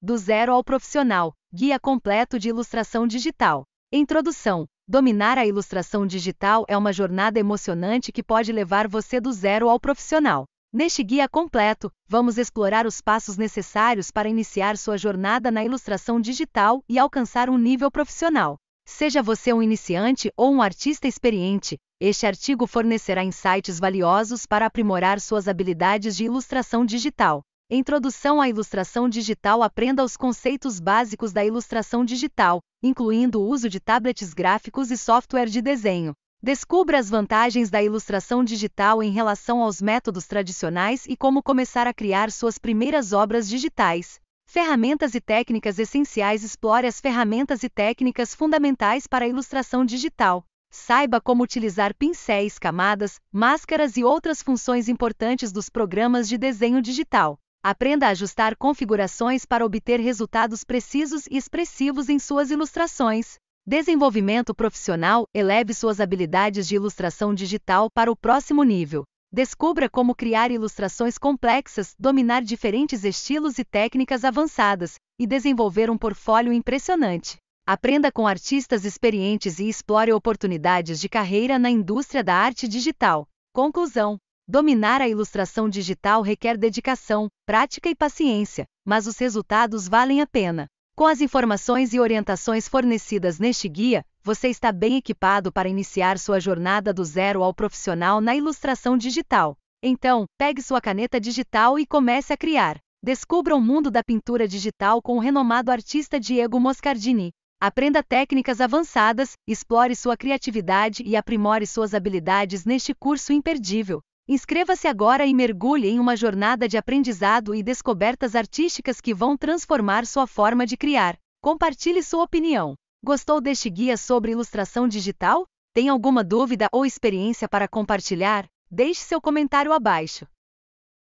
Do zero ao profissional, guia completo de ilustração digital. Introdução: Dominar a ilustração digital é uma jornada emocionante que pode levar você do zero ao profissional. Neste guia completo, vamos explorar os passos necessários para iniciar sua jornada na ilustração digital e alcançar um nível profissional. Seja você um iniciante ou um artista experiente, este artigo fornecerá insights valiosos para aprimorar suas habilidades de ilustração digital. Introdução à Ilustração Digital Aprenda os conceitos básicos da ilustração digital, incluindo o uso de tablets gráficos e software de desenho. Descubra as vantagens da ilustração digital em relação aos métodos tradicionais e como começar a criar suas primeiras obras digitais. Ferramentas e técnicas essenciais Explore as ferramentas e técnicas fundamentais para a ilustração digital. Saiba como utilizar pincéis, camadas, máscaras e outras funções importantes dos programas de desenho digital. Aprenda a ajustar configurações para obter resultados precisos e expressivos em suas ilustrações. Desenvolvimento profissional eleve suas habilidades de ilustração digital para o próximo nível. Descubra como criar ilustrações complexas, dominar diferentes estilos e técnicas avançadas, e desenvolver um portfólio impressionante. Aprenda com artistas experientes e explore oportunidades de carreira na indústria da arte digital. Conclusão: Dominar a ilustração digital requer dedicação, prática e paciência, mas os resultados valem a pena. Com as informações e orientações fornecidas neste guia, você está bem equipado para iniciar sua jornada do zero ao profissional na ilustração digital. Então, pegue sua caneta digital e comece a criar. Descubra o mundo da pintura digital com o renomado artista Diego Moscardini. Aprenda técnicas avançadas, explore sua criatividade e aprimore suas habilidades neste curso imperdível. Inscreva-se agora e mergulhe em uma jornada de aprendizado e descobertas artísticas que vão transformar sua forma de criar. Compartilhe sua opinião. Gostou deste guia sobre ilustração digital? Tem alguma dúvida ou experiência para compartilhar? Deixe seu comentário abaixo.